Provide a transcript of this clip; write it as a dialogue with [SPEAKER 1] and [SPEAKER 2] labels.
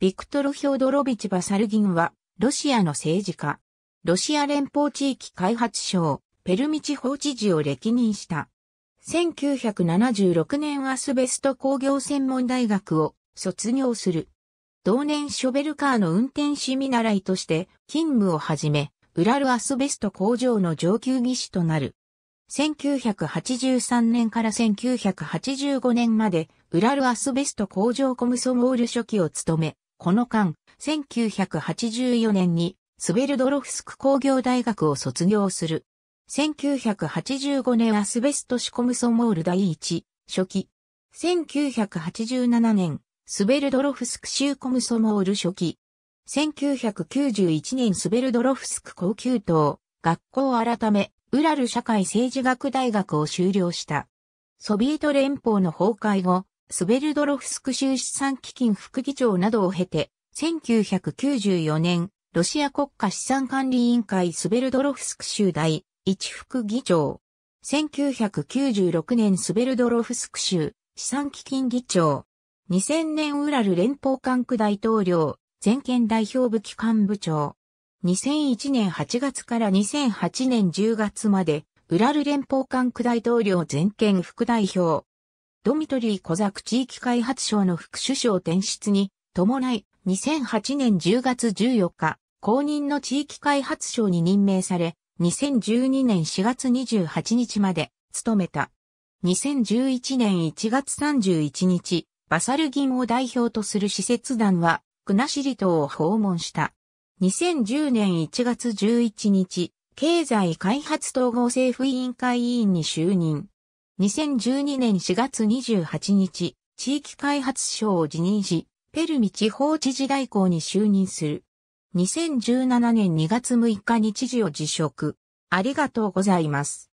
[SPEAKER 1] ビクトル・ヒョードロビチ・バサルギンは、ロシアの政治家、ロシア連邦地域開発省、ペルミ地方知事を歴任した。1976年アスベスト工業専門大学を卒業する。同年ショベルカーの運転士見習いとして勤務を始め、ウラルアスベスト工場の上級技師となる。1983年から1985年まで、ウラルアスベスト工場コムソモール初期を務め、この間、1984年にスベルドロフスク工業大学を卒業する。1985年アスベストシコムソモール第一、初期。1987年、スベルドロフスク州コムソモール初期。1991年スベルドロフスク高級等、学校改め、ウラル社会政治学大学を修了した。ソビエト連邦の崩壊後、スベルドロフスク州資産基金副議長などを経て、1994年、ロシア国家資産管理委員会スベルドロフスク州第一副議長。1996年スベルドロフスク州資産基金議長。2000年ウラル連邦管区大統領、全権代表部機関部長。2001年8月から2008年10月まで、ウラル連邦管区大統領全権副代表、ドミトリー・コザク地域開発省の副首相転出に伴い2008年10月14日、公認の地域開発省に任命され、2012年4月28日まで務めた。2011年1月31日、バサルギンを代表とする施設団は、クナシリ島を訪問した。2010年1月11日、経済開発統合政府委員会委員に就任。2012年4月28日、地域開発省を辞任し、ペルミ地方知事代行に就任する。2017年2月6日に知事を辞職。ありがとうございます。